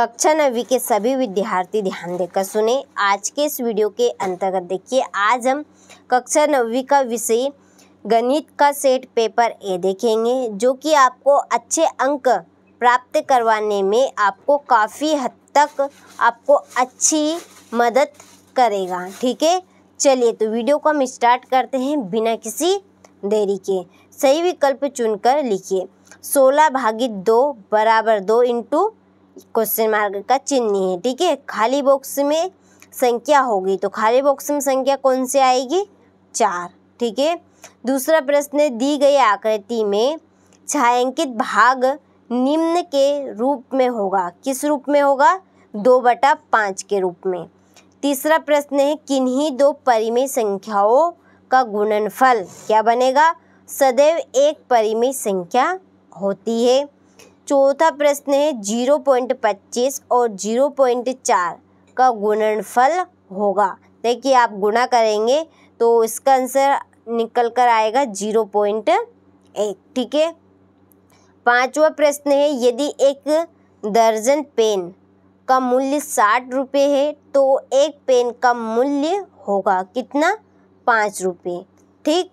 कक्षा नवी के सभी विद्यार्थी ध्यान देकर सुने आज के इस वीडियो के अंतर्गत देखिए आज हम कक्षा नवी का विषय गणित का सेट पेपर ए देखेंगे जो कि आपको अच्छे अंक प्राप्त करवाने में आपको काफ़ी हद तक आपको अच्छी मदद करेगा ठीक है चलिए तो वीडियो को हम स्टार्ट करते हैं बिना किसी देरी के सही विकल्प चुनकर लिखिए सोलह भागी दो बराबर दो इंटू क्वेश्चन मार्क का चिन्ह है ठीक है खाली बॉक्स में संख्या होगी तो खाली बॉक्स में संख्या कौन सी आएगी चार ठीक है दूसरा प्रश्न दी गई आकृति में छायांकित भाग निम्न के रूप में होगा किस रूप में होगा दो बटा पाँच के रूप में तीसरा प्रश्न है किन्हीं दो परिमेय संख्याओं का गुणनफल क्या बनेगा सदैव एक परिमेय संख्या होती है चौथा प्रश्न है जीरो पॉइंट पच्चीस और जीरो पॉइंट चार का गुणनफल होगा देखिए आप गुणा करेंगे तो इसका आंसर निकल कर आएगा जीरो पॉइंट एक ठीक है पांचवा प्रश्न है यदि एक दर्जन पेन का मूल्य साठ रुपये है तो एक पेन का मूल्य होगा कितना पाँच रुपये ठीक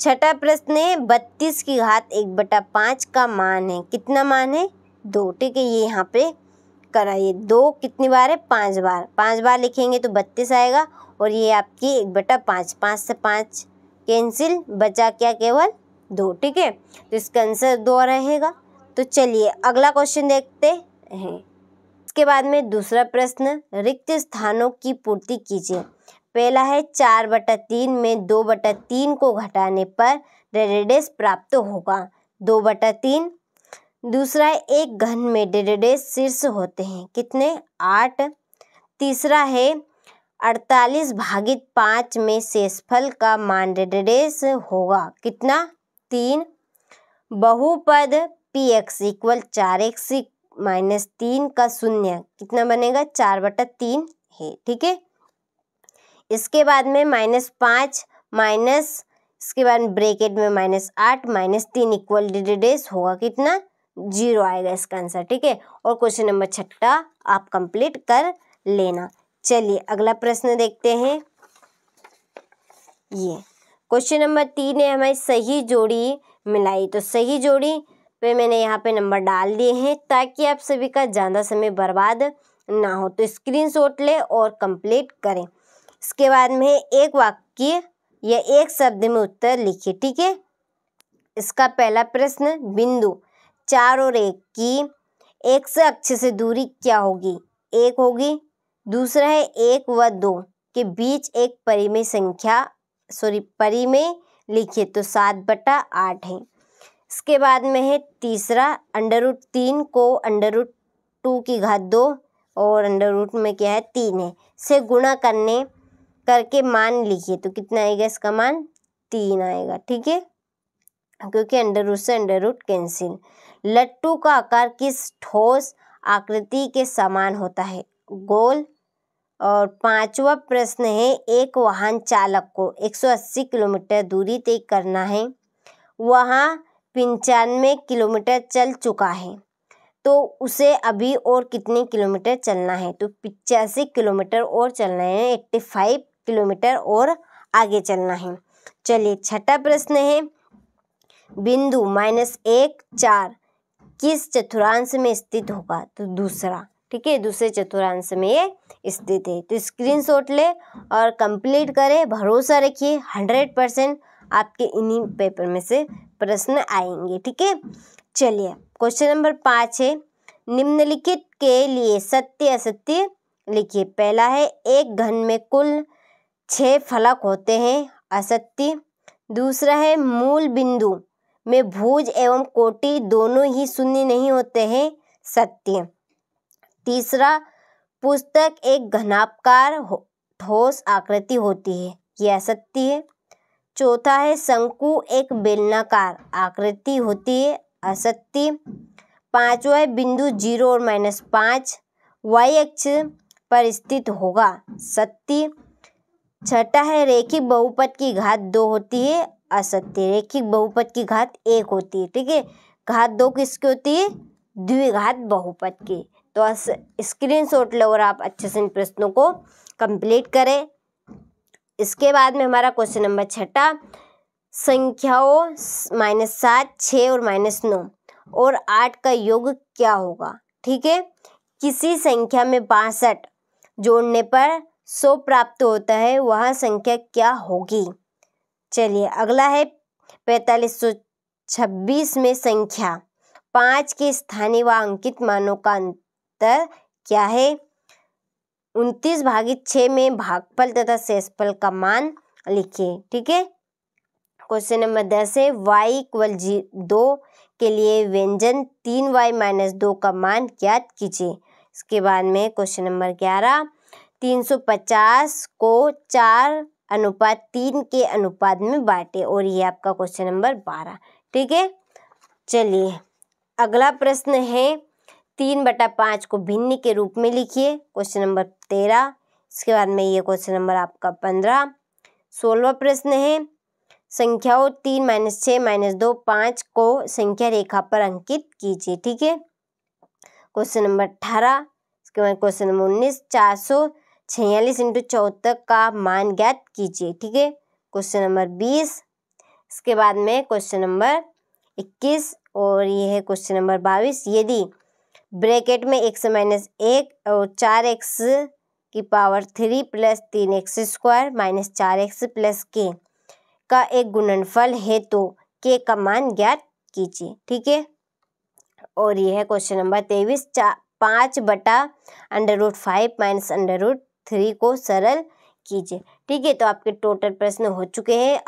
छठा प्रश्न है बत्तीस की घात एक बटा पाँच का मान है कितना मान है दो ठीक है ये यहाँ पे कराइए दो कितनी बार है पाँच बार पाँच बार लिखेंगे तो बत्तीस आएगा और ये आपकी एक बटा पाँच पाँच से पाँच कैंसिल बचा क्या केवल दो ठीक है तो इसका आंसर दो रहेगा तो चलिए अगला क्वेश्चन देखते हैं इसके बाद में दूसरा प्रश्न रिक्त स्थानों की पूर्ति कीजिए पहला है चार बटा तीन में दो बटा तीन को घटाने पर डेडेडेस प्राप्त होगा दो बटा तीन दूसरा है एक घन में डेडेडेस शीर्ष होते हैं कितने आठ तीसरा है अड़तालीस भागित पाँच में शेषफल का मान डेडेडेस होगा कितना तीन बहुपद पी एक्स इक्वल चार एक्स माइनस तीन का शून्य कितना बनेगा चार बटा तीन है ठीक है इसके बाद में माइनस पाँच माइनस इसके बाद ब्रेकेट में माइनस आठ माइनस तीन इक्वल डिडेस होगा कितना जीरो आएगा इसका आंसर ठीक है और क्वेश्चन नंबर छठा आप कंप्लीट कर लेना चलिए अगला प्रश्न देखते हैं ये क्वेश्चन नंबर तीन है हमारी सही जोड़ी मिलाई तो सही जोड़ी पे मैंने यहाँ पे नंबर डाल दिए हैं ताकि आप सभी का ज़्यादा समय बर्बाद ना हो तो स्क्रीनशॉट ले और कंप्लीट करें इसके बाद में एक वाक्य या एक शब्द में उत्तर लिखिए ठीक है इसका पहला प्रश्न बिंदु चार और एक की एक से अक्ष से दूरी क्या होगी एक होगी दूसरा है एक व दो के बीच एक परिमेय संख्या सॉरी परिमेय लिखिए तो सात बटा आठ है इसके बाद में है तीसरा अंडर रूट तीन को अंडर रूट टू की घात दो और अंडर रूट में क्या है तीन है से गुणा करने करके मान लिखिए तो कितना आएगा इसका मान तीन आएगा ठीक है क्योंकि अंडर रूट से अंडर रूट कैंसिल लट्टू का आकार किस ठोस आकृति के समान होता है गोल और पांचवा प्रश्न है एक वाहन चालक को 180 किलोमीटर दूरी तय करना है वहाँ पंचानवे किलोमीटर चल चुका है तो उसे अभी और कितने किलोमीटर चलना है तो पिचासी किलोमीटर और चलना है एट्टी फाइव किलोमीटर और आगे चलना है चलिए छठा प्रश्न है बिंदु माइनस एक चार किस चतुरांश में स्थित होगा तो दूसरा ठीक है दूसरे चतुरांश में ये स्थित है तो स्क्रीनशॉट ले और कंप्लीट करें भरोसा रखिए हंड्रेड परसेंट आपके इन्हीं पेपर में से प्रश्न आएंगे ठीक है चलिए क्वेश्चन नंबर पाँच है निम्नलिखित के लिए सत्य असत्य लिखिए पहला है एक घन में कुल छह फलक होते हैं असत्य दूसरा है मूल बिंदु में भूज एवं कोटि दोनों ही शून्य नहीं होते हैं सत्य तीसरा पुस्तक एक घनापकार ठोस आकृति होती है यह असत्य है चौथा है शंकु एक बेलनाकार आकृति होती है असत्य पांचवा है बिंदु जीरो और माइनस पाँच वाई अक्ष पर स्थित होगा सत्य छठा है रेखिक बहुपद की घात दो होती है असत्य रेखिक बहुपद की घात एक होती है ठीक है घात दो किसकी होती है द्विघात बहुपद की तो स्क्रीन शॉट लो और आप अच्छे से इन प्रश्नों को कंप्लीट करें इसके बाद में हमारा क्वेश्चन नंबर छठा संख्याओं माइनस सात छः और माइनस नौ और आठ का योग क्या होगा ठीक है किसी संख्या में बासठ जोड़ने पर सौ प्राप्त होता है वह संख्या क्या होगी चलिए अगला है पैंतालीस सौ छब्बीस में संख्या पाँच के स्थानीय व अंकित मानों का अंतर क्या है उनतीस भागित छः में भागफल तथा शेषफल का मान लिखिए ठीक है क्वेश्चन नंबर दस है वाई इक्वल जी दो के लिए व्यंजन तीन वाई माइनस दो का मान ज्ञात कीजिए इसके बाद में क्वेश्चन नंबर ग्यारह तीन सौ पचास को चार अनुपात तीन के अनुपात में बांटे और ये आपका क्वेश्चन नंबर बारह ठीक है चलिए अगला प्रश्न है तीन बटा पाँच को भिन्न के रूप में लिखिए क्वेश्चन नंबर तेरह इसके बाद में ये क्वेश्चन नंबर आपका पंद्रह सोलवा प्रश्न है संख्याओं तीन माइनस छः माइनस दो पाँच को संख्या रेखा पर अंकित कीजिए ठीक है क्वेश्चन नंबर अठारह इसके बाद क्वेश्चन नंबर उन्नीस चार सौ छियालीस इंटू चौहत्तर का मान ज्ञात कीजिए ठीक है क्वेश्चन नंबर बीस इसके बाद में क्वेश्चन नंबर इक्कीस और ये है क्वेश्चन नंबर बाईस यदि ब्रैकेट में एक्स माइनस एक और चार एक्स की पावर थ्री प्लस तीन एक्स स्क्वायर माइनस चार एक्स प्लस के का एक गुणनफल है तो के का मान ज्ञात कीजिए ठीक है और यह है क्वेश्चन नंबर तेईस चा पाँच बटा under root five minus under root three को सरल कीजिए ठीक है तो आपके टोटल प्रश्न हो चुके हैं